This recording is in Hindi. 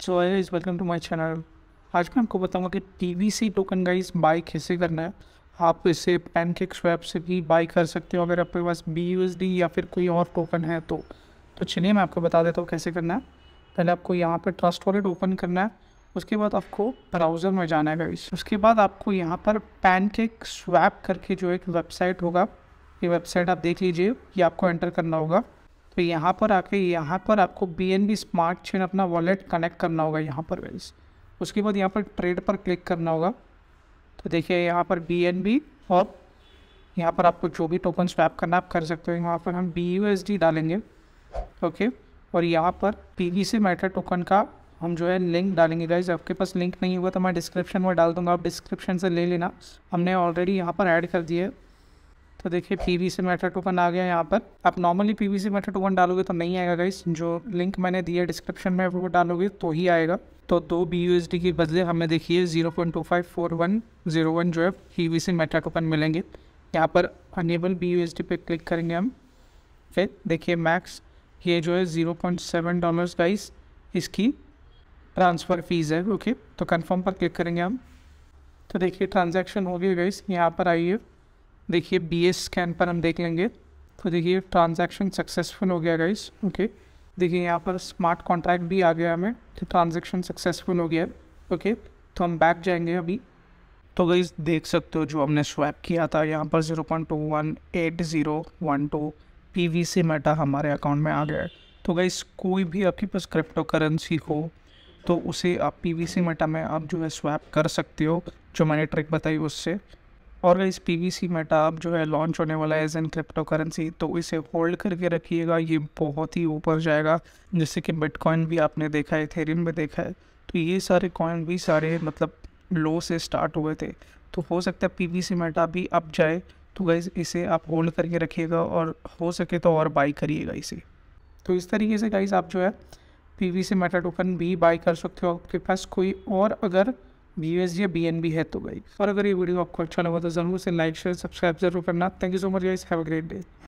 so guys welcome to my channel आज मैं आपको बताऊंगा कि T V C token guys buy कैसे करना है आप इसे पैन केक स्वैप से भी बाई कर सकते हो अगर आपके पास बी यू एस डी या फिर कोई और टोकन है तो तो चलिए मैं आपको बता देता हूँ कैसे करना है पहले आपको यहाँ पर ट्रस्ट वॉलेट ओपन करना है उसके बाद आपको ब्राउज़र में जाना है गाइज़ उसके बाद आपको यहाँ पर पेन केक स्वैप करके जो एक वेबसाइट होगा ये वेबसाइट आप देख लीजिए ये आपको एंटर करना होगा तो यहाँ पर आके यहाँ पर आपको B N B smart chain अपना वॉलेट कनेक्ट करना होगा यहाँ पर वेल्स उसके बाद यहाँ पर ट्रेड पर क्लिक करना होगा तो देखिए यहाँ पर बी एन बी और यहाँ पर आपको जो भी टोकन स्वैप करना आप कर सकते हो यहाँ पर हम बी यू एस डी डालेंगे ओके और यहाँ पर P V C meta token का हम जो है लिंक डालेंगे गाइज आपके पास लिंक नहीं हुआ तो मैं डिस्क्रिप्शन में डाल दूंगा आप डिस्क्रिप्शन से ले लेना हमने ऑलरेडी यहाँ पर ऐड कर दिए तो देखिए P V C meta token आ गया यहाँ पर आप normally P V C meta token डालोगे तो नहीं आएगा गाइस जो लिंक मैंने दिया डिस्क्रिप्शन में वो डालोगे तो ही आएगा तो दो बी यू एस डी के बदले हमें देखिए zero point two five four one zero one जो है P V C meta token मिलेंगे यहाँ पर enable B U S D पे क्लिक करेंगे हम फिर देखिए मैक्स ये जो है zero point seven dollars guys इसकी ट्रांसफ़र फ़ीस है ओके तो कन्फर्म पर क्लिक करेंगे हम तो देखिए ट्रांजेक्शन हो गई गाइस यहाँ पर आइए देखिए बी एस स्कैन पर हम देख लेंगे तो देखिए ट्रांजैक्शन सक्सेसफुल हो गया गाइस ओके देखिए यहाँ पर स्मार्ट कॉन्ट्रैक्ट भी आ गया हमें तो ट्रांजेक्शन सक्सेसफुल हो गया ओके तो हम बैक जाएंगे अभी तो गाइस देख सकते हो जो हमने स्वैप किया था यहाँ पर zero point two one eight zero one two P V C meta हमारे अकाउंट में आ गया है तो गाइस कोई भी आपके पास क्रिप्टो करेंसी हो तो उसे आप पी वी सी मेटा में आप जो है स्वैप कर सकते हो जो मैंने ट्रिक बताई उससे और इस पी वी सी मेटा आप जो है लॉन्च होने वाला है एज एन क्रिप्टो करेंसी तो इसे होल्ड करके रखिएगा ये बहुत ही ऊपर जाएगा जैसे कि बिटकॉइन भी आपने देखा है थेरियम भी देखा है तो ये सारे कॉइन भी सारे मतलब लो से स्टार्ट हुए थे तो हो सकता है पी वी सी मेटा भी अप जाए तो गाइज़ इसे आप होल्ड करके रखिएगा और हो सके तो और बाई करिएगा इसे तो इस तरीके से गाइज़ आप जो है P V C meta token भी बाई कर सकते हो आपके पास कोई और अगर बी यू एस डी या बी एन बी है तो भाई और अगर ये वीडियो आपको अच्छा लगा तो ज़रूर से लाइक शेयर सब्सक्राइब जरूर करना thank you so much guys have a great day